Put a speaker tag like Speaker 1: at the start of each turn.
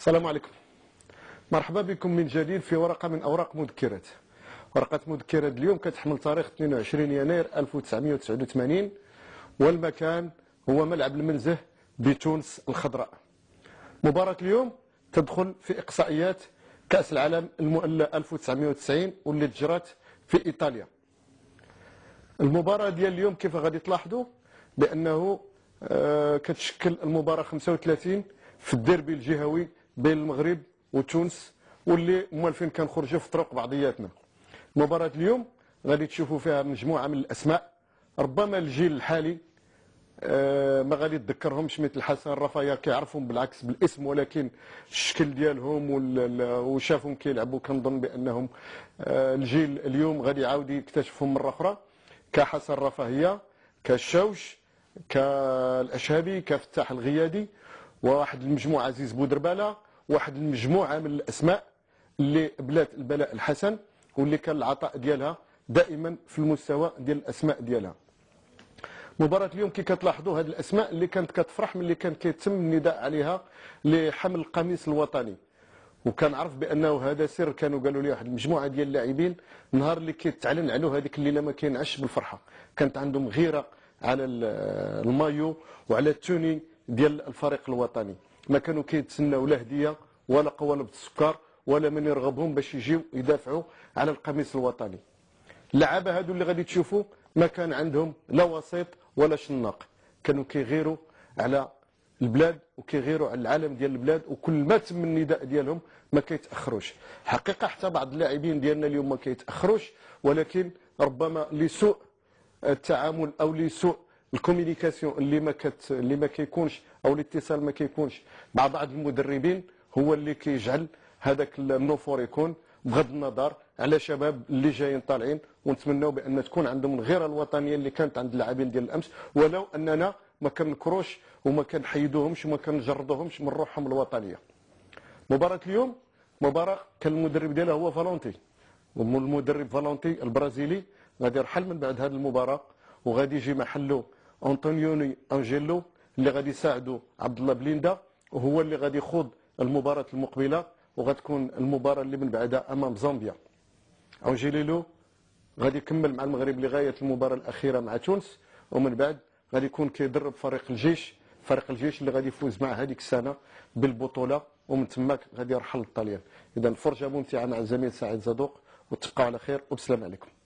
Speaker 1: السلام عليكم مرحبا بكم من جديد في ورقة من أوراق مذكرات ورقة مذكرات اليوم كتحمل تاريخ 22 يناير 1989 والمكان هو ملعب المنزه بتونس الخضراء مباراة اليوم تدخل في إقصائيات كأس العالم المؤلة 1990 واللي تجرات في إيطاليا المباراة ديال اليوم كيف غادي تلاحظوا بأنه آه، كتشكل المباراة 35 في الديربي الجهوي بين المغرب وتونس واللي موالفين كنخرجوا في طرق بعضياتنا مباراة اليوم غادي تشوفوا فيها مجموعة من الأسماء ربما الجيل الحالي آه ما غادي تذكرهمش مثل حسن رفايا كيعرفهم بالعكس بالاسم ولكن الشكل ديالهم وشافهم كيلعبوا كنظن بانهم آه الجيل اليوم غادي يعاود يكتشفهم مره اخرى كحسن رفاهيه كالشوش كالاشهبي كفتاح الغيادي وواحد المجموعه عزيز بودرباله واحد المجموعه من الاسماء اللي بلات البلاء الحسن واللي كان العطاء ديالها دائما في المستوى ديال الاسماء ديالها مباراة اليوم كي كتلاحظوا هذه الاسماء اللي كانت كتفرح من اللي كان كيتم النداء عليها لحمل القميص الوطني وكان عرف بانه هذا سر كانوا قالوا لي واحد المجموعه ديال اللاعبين نهار اللي كيتعلن عنه هذيك الليله ما كينعش بالفرحه كانت عندهم غيره على المايو وعلى التوني ديال الفريق الوطني ما كانوا كيتسناو لا هديه ولا قوالب السكر ولا من يرغبهم باش يجيو يدافعوا على القميص الوطني اللعابه هادو اللي غادي تشوفوا ما كان عندهم لا وسيط ولا شناق كانوا كيغيروا على البلاد وكيغيروا على العالم ديال البلاد وكل ما تم النداء ديالهم ما كيتاخروش حقيقه حتى بعض اللاعبين ديالنا اليوم ما كيتاخروش ولكن ربما لسوء التعامل او لسوء الكوميونيكاسيون اللي ما كت اللي ما كيكونش او الاتصال ما كيكونش مع بعض المدربين هو اللي كيجعل هذاك النفور يكون بغض النظر على شباب اللي جايين طالعين ونتمناو بان تكون عندهم الغيره الوطنيه اللي كانت عند اللاعبين ديال الامس ولو اننا ما كنكروش وما كنحيدوهمش وما كنجردوهمش من روحهم الوطنيه مباراه اليوم مباراه كان المدرب ديالها هو فالونتي المدرب فالونتي البرازيلي غادي يرحل من بعد هذه المباراه وغادي يجي محله انطونيوني انجيلو اللي غادي يساعدو عبد الله بليندا وهو اللي غادي يخوض المباراه المقبله وغتكون المباراه اللي من بعدها امام زامبيا انجيلو غادي يكمل مع المغرب لغايه المباراه الاخيره مع تونس ومن بعد غادي يكون كيدرب فريق الجيش فريق الجيش اللي غادي يفوز مع هذيك السنه بالبطوله ومن تماك غادي يرحل للطليان اذا فرجه ممتعه مع الزميل سعيد زادوق وتبقى على خير وبسلام عليكم